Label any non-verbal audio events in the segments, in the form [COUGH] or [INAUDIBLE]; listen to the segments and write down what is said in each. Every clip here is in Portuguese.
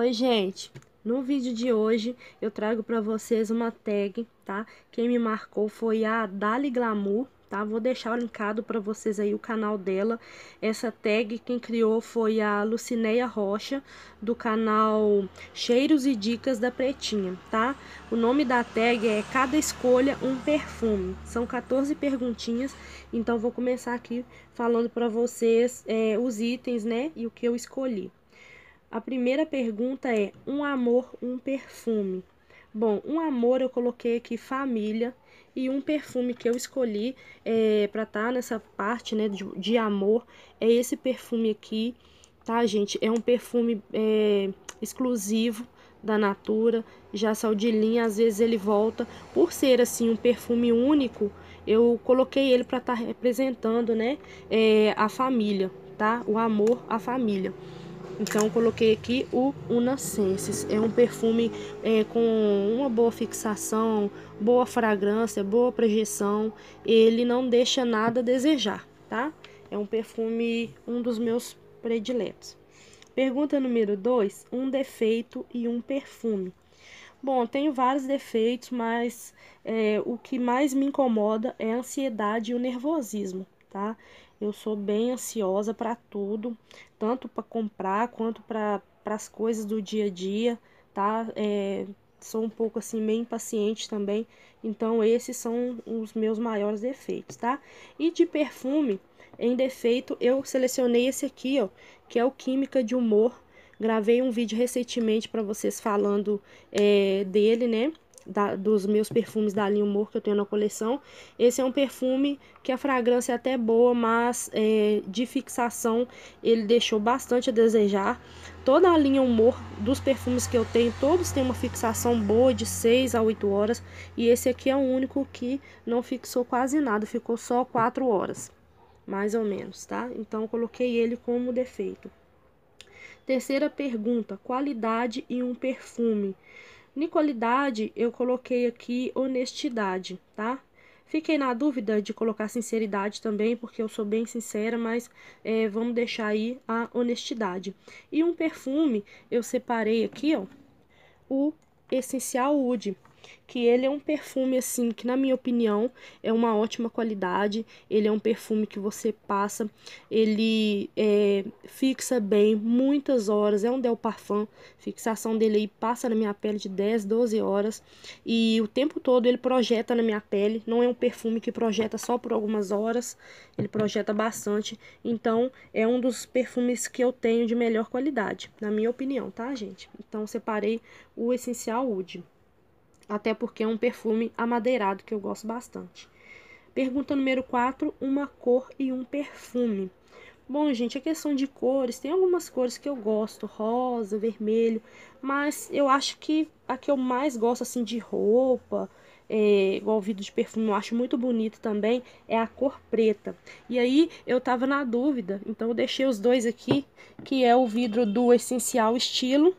Oi, gente. No vídeo de hoje eu trago para vocês uma tag, tá? Quem me marcou foi a Dali Glamour, tá? Vou deixar linkado para vocês aí o canal dela. Essa tag quem criou foi a Lucineia Rocha, do canal Cheiros e Dicas da Pretinha, tá? O nome da tag é Cada Escolha um Perfume. São 14 perguntinhas, então vou começar aqui falando para vocês é, os itens, né? E o que eu escolhi. A primeira pergunta é: um amor, um perfume. Bom, um amor eu coloquei aqui família e um perfume que eu escolhi é, para estar tá nessa parte né, de, de, amor é esse perfume aqui, tá, gente? É um perfume é, exclusivo da Natura, já saiu de linha, às vezes ele volta. Por ser assim um perfume único, eu coloquei ele para estar tá representando, né, é, a família, tá? O amor à família. Então coloquei aqui o Unacensis. É um perfume é, com uma boa fixação, boa fragrância, boa projeção. Ele não deixa nada a desejar, tá? É um perfume, um dos meus prediletos. Pergunta número 2: um defeito e um perfume. Bom, tenho vários defeitos, mas é, o que mais me incomoda é a ansiedade e o nervosismo, tá? Eu sou bem ansiosa para tudo, tanto para comprar quanto para as coisas do dia a dia, tá? É, sou um pouco assim meio impaciente também. Então esses são os meus maiores defeitos, tá? E de perfume, em defeito, eu selecionei esse aqui, ó, que é o Química de Humor. Gravei um vídeo recentemente para vocês falando é, dele, né? da, dos meus perfumes da linha Humor que eu tenho na coleção. Esse é um perfume que a fragrância é até boa, mas é, de fixação ele deixou bastante a desejar. Toda a linha Humor dos perfumes que eu tenho, todos têm uma fixação boa de 6 a 8 horas. E esse aqui é o único que não fixou quase nada, ficou só 4 horas. Mais ou menos, tá? Então coloquei ele como defeito. Terceira pergunta: qualidade e um perfume. Nicolidade, eu coloquei aqui honestidade, tá? Fiquei na dúvida de colocar sinceridade também, porque eu sou bem sincera, mas é, vamos deixar aí a honestidade. E um perfume, eu separei aqui, ó, o Essencial Wood que ele é um perfume assim que na minha opinião é uma ótima qualidade. Ele é um perfume que você passa, ele é, fixa bem muitas horas. É um Del Parfum, fixação dele aí passa na minha pele de 10, 12 horas e o tempo todo ele projeta na minha pele. Não é um perfume que projeta só por algumas horas, ele projeta bastante. Então é um dos perfumes que eu tenho de melhor qualidade, na minha opinião, tá, gente? Então separei o essencial Wood até porque é um perfume amadeirado que eu gosto bastante. Pergunta número 4, uma cor e um perfume. Bom, gente, a é questão de cores, tem algumas cores que eu gosto, rosa, vermelho, mas eu acho que a que eu mais gosto, assim, de roupa, é, igual vidro de perfume, eu acho muito bonito também, é a cor preta. E aí, eu tava na dúvida, então eu deixei os dois aqui, que é o vidro do Essencial Estilo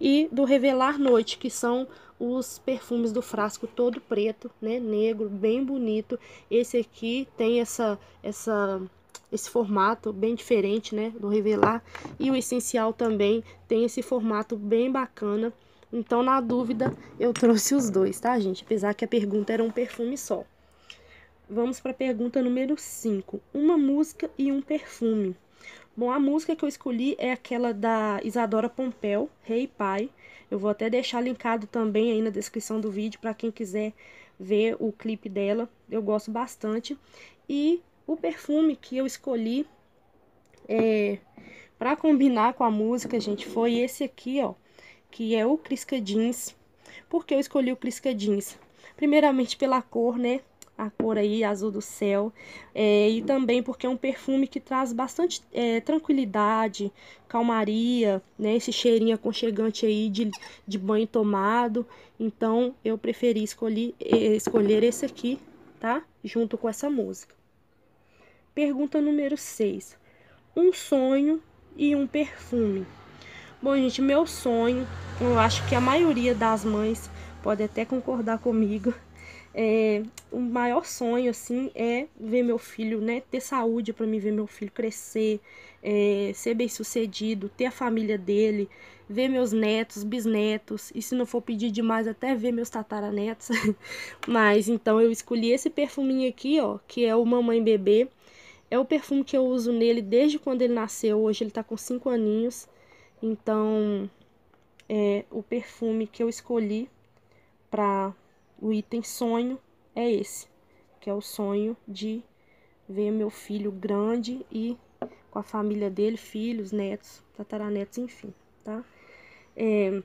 e do Revelar Noite, que são os perfumes do frasco todo preto, né, negro, bem bonito. Esse aqui tem essa essa esse formato bem diferente, né, do Revelar, e o Essencial também tem esse formato bem bacana. Então, na dúvida, eu trouxe os dois, tá, gente? Apesar que a pergunta era um perfume só. Vamos para a pergunta número 5. Uma música e um perfume. Bom, a música que eu escolhi é aquela da Isadora Pompeu, Rei hey Pai. Eu vou até deixar linkado também aí na descrição do vídeo para quem quiser ver o clipe dela. Eu gosto bastante. E o perfume que eu escolhi é, para combinar com a música, gente, foi esse aqui, ó, que é o Crisca Jeans. Por que eu escolhi o Crisca Jeans? Primeiramente pela cor, né? a cor aí azul do céu, é, e também porque é um perfume que traz bastante é, tranquilidade, calmaria, né, esse cheirinho aconchegante aí de, de banho tomado, então eu preferi escolher, é, escolher esse aqui, tá, junto com essa música. Pergunta número 6, um sonho e um perfume. Bom, gente, meu sonho, eu acho que a maioria das mães pode até concordar comigo, é, o maior sonho, assim, é ver meu filho, né, ter saúde para mim ver meu filho crescer, é, ser bem sucedido, ter a família dele, ver meus netos, bisnetos, e se não for pedir demais, até ver meus tataranetos. [LAUGHS] Mas então eu escolhi esse perfuminho aqui, ó, que é o Mamãe Bebê. É o perfume que eu uso nele desde quando ele nasceu, hoje ele tá com 5 aninhos. Então, é o perfume que eu escolhi para o item sonho é esse, que é o sonho de ver meu filho grande e com a família dele, filhos, netos, tataranetos, enfim, tá? É,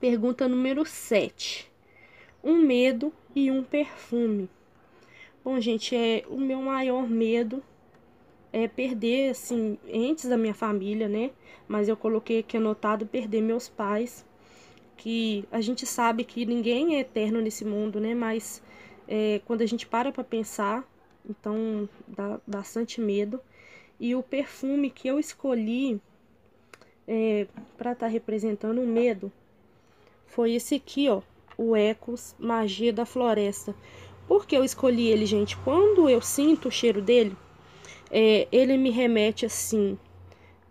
pergunta número 7. Um medo e um perfume. Bom, gente, é o meu maior medo é perder assim antes da minha família, né? Mas eu coloquei aqui anotado perder meus pais, que a gente sabe que ninguém é eterno nesse mundo, né? Mas é, quando a gente para para pensar, então dá bastante medo. E o perfume que eu escolhi é, para estar tá representando o medo foi esse aqui, ó, o Ecos Magia da Floresta. Por que eu escolhi ele, gente? Quando eu sinto o cheiro dele, é, ele me remete assim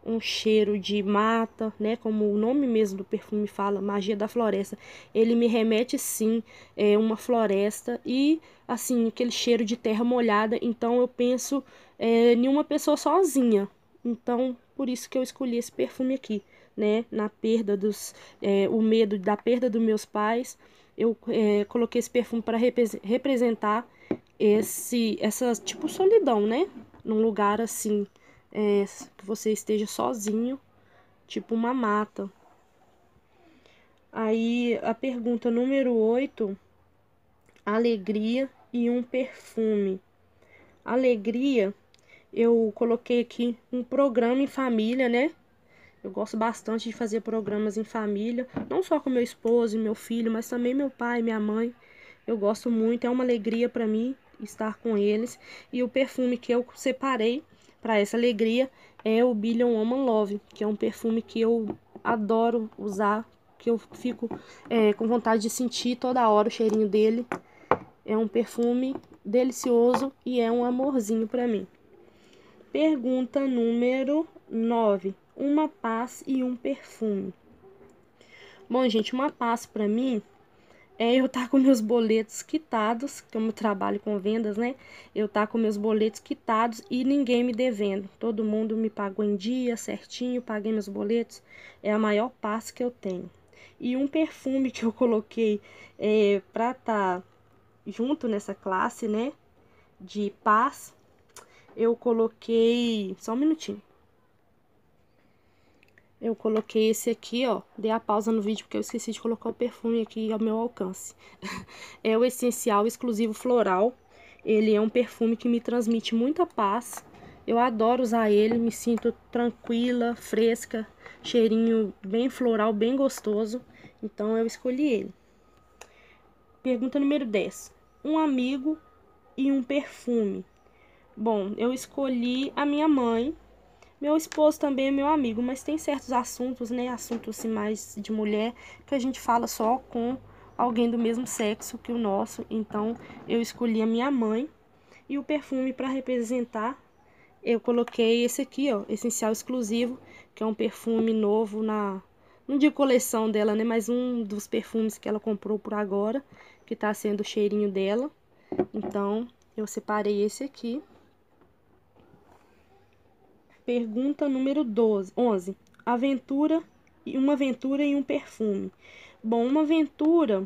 um cheiro de mata, né? Como o nome mesmo do perfume fala, magia da floresta. Ele me remete sim é uma floresta e assim aquele cheiro de terra molhada. Então eu penso é, em uma pessoa sozinha. Então por isso que eu escolhi esse perfume aqui, né? Na perda dos, é, o medo da perda dos meus pais, eu é, coloquei esse perfume para representar esse, essa tipo solidão, né? Num lugar assim é, que você esteja sozinho, tipo uma mata. Aí a pergunta número 8, alegria e um perfume. Alegria, eu coloquei aqui um programa em família, né? Eu gosto bastante de fazer programas em família, não só com meu esposo e meu filho, mas também meu pai, minha mãe. Eu gosto muito, é uma alegria para mim estar com eles. E o perfume que eu separei para essa alegria é o Billion Woman Love, que é um perfume que eu adoro usar, que eu fico é, com vontade de sentir toda hora o cheirinho dele. É um perfume delicioso e é um amorzinho para mim. Pergunta número 9. Uma paz e um perfume. Bom, gente, uma paz para mim é eu estar tá com meus boletos quitados, como eu trabalho com vendas, né? Eu estar tá com meus boletos quitados e ninguém me devendo. Todo mundo me pagou em dia, certinho, paguei meus boletos. É a maior paz que eu tenho. E um perfume que eu coloquei é, para estar tá junto nessa classe, né? De paz, eu coloquei. Só um minutinho eu coloquei esse aqui, ó. Dei a pausa no vídeo porque eu esqueci de colocar o perfume aqui ao meu alcance. [LAUGHS] é o Essencial Exclusivo Floral. Ele é um perfume que me transmite muita paz. Eu adoro usar ele, me sinto tranquila, fresca, cheirinho bem floral, bem gostoso. Então eu escolhi ele. Pergunta número 10. Um amigo e um perfume. Bom, eu escolhi a minha mãe, meu esposo também é meu amigo, mas tem certos assuntos, né? Assuntos assim, mais de mulher, que a gente fala só com alguém do mesmo sexo que o nosso. Então eu escolhi a minha mãe e o perfume para representar. Eu coloquei esse aqui, ó, essencial exclusivo, que é um perfume novo na não digo coleção dela, né, mas um dos perfumes que ela comprou por agora, que tá sendo o cheirinho dela. Então, eu separei esse aqui. Pergunta número 12, 11. Aventura e uma aventura e um perfume. Bom, uma aventura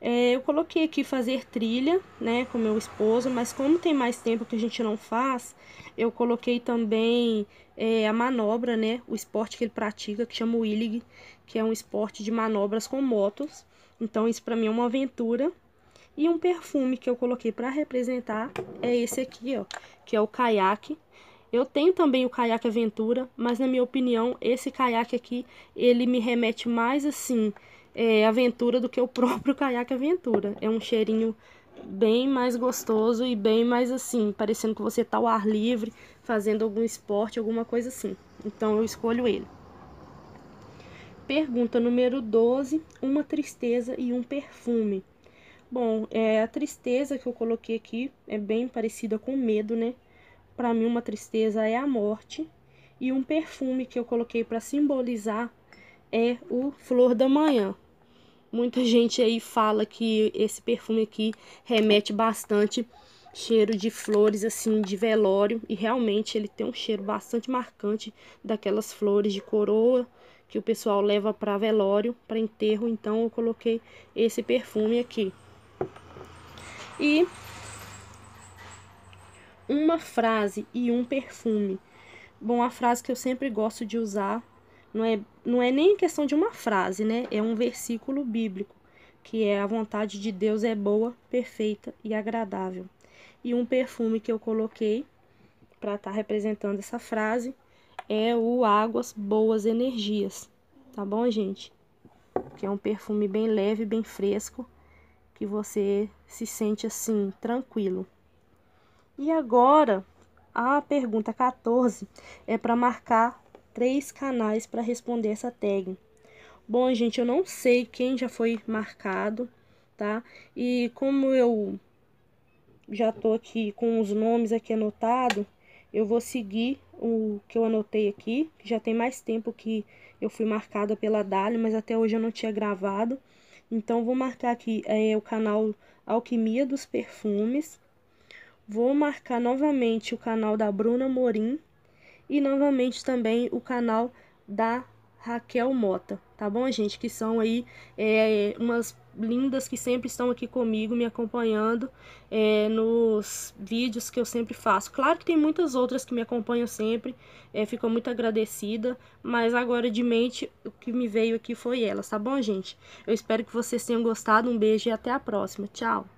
é, eu coloquei aqui fazer trilha, né, com meu esposo, mas como tem mais tempo que a gente não faz, eu coloquei também é, a manobra, né, o esporte que ele pratica, que chama Willig, que é um esporte de manobras com motos. Então isso para mim é uma aventura. E um perfume que eu coloquei para representar é esse aqui, ó, que é o caiaque. Eu tenho também o caiaque Aventura, mas na minha opinião, esse caiaque aqui, ele me remete mais assim, é, aventura do que o [LAUGHS] próprio caiaque Aventura. É um cheirinho bem mais gostoso e bem mais assim, parecendo que você tá ao ar livre, fazendo algum esporte, alguma coisa assim. Então eu escolho ele. Pergunta número 12, uma tristeza e um perfume. Bom, é, a tristeza que eu coloquei aqui é bem parecida com medo, né? para mim uma tristeza é a morte e um perfume que eu coloquei para simbolizar é o Flor da Manhã. Muita gente aí fala que esse perfume aqui remete bastante cheiro de flores assim de velório e realmente ele tem um cheiro bastante marcante daquelas flores de coroa que o pessoal leva para velório, para enterro, então eu coloquei esse perfume aqui. E uma frase e um perfume. Bom, a frase que eu sempre gosto de usar não é, não é nem questão de uma frase, né? É um versículo bíblico, que é a vontade de Deus é boa, perfeita e agradável. E um perfume que eu coloquei para estar tá representando essa frase é o Águas Boas Energias, tá bom, gente? Que é um perfume bem leve, bem fresco, que você se sente assim, tranquilo. E agora, a pergunta 14 é para marcar três canais para responder essa tag. Bom, gente, eu não sei quem já foi marcado, tá? E como eu já tô aqui com os nomes aqui anotado, eu vou seguir o que eu anotei aqui. Já tem mais tempo que eu fui marcada pela Dali, mas até hoje eu não tinha gravado. Então, vou marcar aqui é, o canal Alquimia dos Perfumes, Vou marcar novamente o canal da Bruna Morim e novamente também o canal da Raquel Mota, tá bom, gente? Que são aí é, umas lindas que sempre estão aqui comigo, me acompanhando é, nos vídeos que eu sempre faço. Claro que tem muitas outras que me acompanham sempre, é, fico muito agradecida, mas agora de mente o que me veio aqui foi elas, tá bom, gente? Eu espero que vocês tenham gostado, um beijo e até a próxima. Tchau!